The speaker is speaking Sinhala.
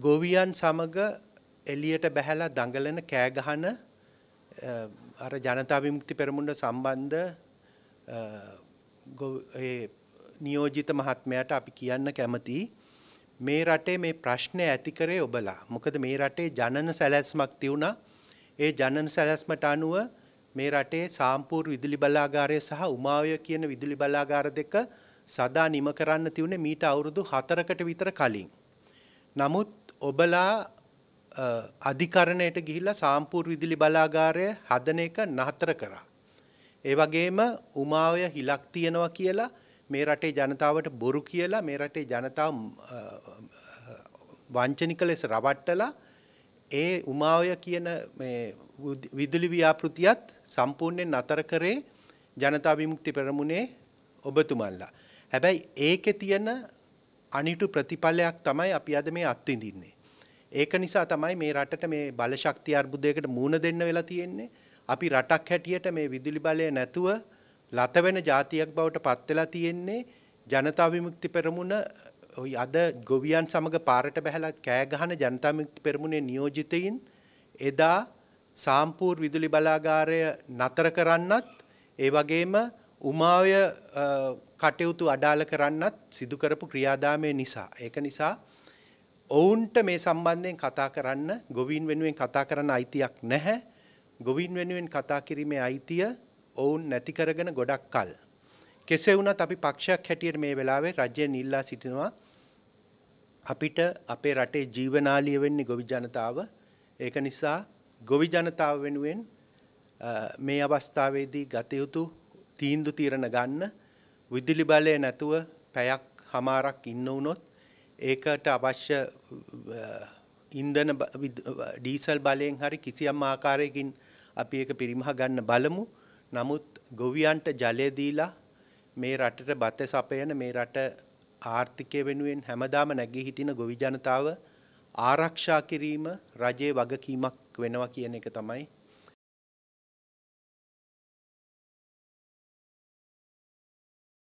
ගොවියන් සමග එලියට බැහැලා දඟලන කෑගහන අර ජනතා විමුක්ති පෙරමුණට සම්බන්ධ නියෝජිත මහත්මයට අපි කියන්න කැමති මේ රටේ මේ ප්‍රශ්නය ඇති කරේ ඔබලා මොකද මේ රටේ ජනන සැලැස්මක් තිවුණා ඒ ජනන සැලැස්මට අනුව මේ රටේ සාම්පූර් විදුලි බලාගාරය සහ උමාවය කියන විදුලි බලාගාර දෙක සදා නිම කරන්න තිවුණේ මීට අවුරුදු හතරකට විතර කලින්. නමුත් ඔබලා අධිකරණයට ගිහිල්ලා සාම්පූර් විදුලි බලාගාරය හදන එක නතර කරා. ඒ වගේම උමාවය හිලක් තියෙනවා කියලා මේ රටේ ජනතාවට බොරු කියලා මේ රටේ ජනතාව වංචනික ලෙස රවට්ටලා ඒ උමාවය කියන මේ විදුලි ව්‍යාපෘතියත් සම්පූර්ණයෙන් නතර කරේ ජනතා විමුක්ති පෙරමුණේ ඔබතුමන්ලා. හැබැයි ඒකේ තියෙන අනිටු ප්‍රතිඵලයක් තමයි අපි අද මේ අත්විඳින්නේ. ඒක නිසා තමයි මේ රටට මේ බලශක්ති අර්බුදයකට මූණ දෙන්න වෙලා තියෙන්නේ. අපි රටක් හැටියට මේ විදුලි බලය නැතුව ලත වෙන જાතියක් බවට පත් වෙලා තියෙන්නේ. ජනතා විමුක්ති පෙරමුණ ওই අද ගොවියන් සමග පාරට බැහැලා කෑ ගහන ජනතා විමුක්ති පෙරමුණේ නියෝජිතයින් එදා සාම්පූර් විදුලි බලාගාරය නතර කරන්නත් ඒ වගේම උමාය කටයුතු අඩාල කරන්නත් සිදු කරපු ක්‍රියාදාමය නිසා. ඒක නිසා ඔවුන්ට මේ සම්බන්ධයෙන් කතා කරන්න ගොවින් වෙනුවෙන් කතා කරන්න අයිතියක් නැහැ. ගොවින් වෙනුවෙන් කතා කිරීමේ අයිතිය ඔවුන් නැති කරගෙන ගොඩක් කල්. කෙසේ වුණත් අපි පක්ෂයක් හැටියට මේ වෙලාවේ රජයෙන් ඉල්ලා සිටිනවා අපිට අපේ රටේ ජීවනාලිය වෙන්නේ ගොවි ජනතාව. ඒක නිසා ගොවි ජනතාව වෙනුවෙන් මේ අවස්ථාවේදී ගත යුතු තීන්දු තීරණ ගන්න විදුලි බලය නැතුව පැයක් හමාරක් ඉන්න වුණොත් ඒකට අවශ්‍ය ඉන්ධන ඩීසල් බලයෙන් හරි කිසියම් ආකාරයකින් අපි ඒක පිරිමහ ගන්න බලමු. නමුත් ගොවියන්ට ජලය දීලා මේ රටට බත සපයන මේ රට ආර්ථිකය වෙනුවෙන් හැමදාම නැගී හිටින ගොවි ජනතාව ආරක්ෂා කිරීම රජයේ වගකීමක් වෙනවා කියන එක තමයි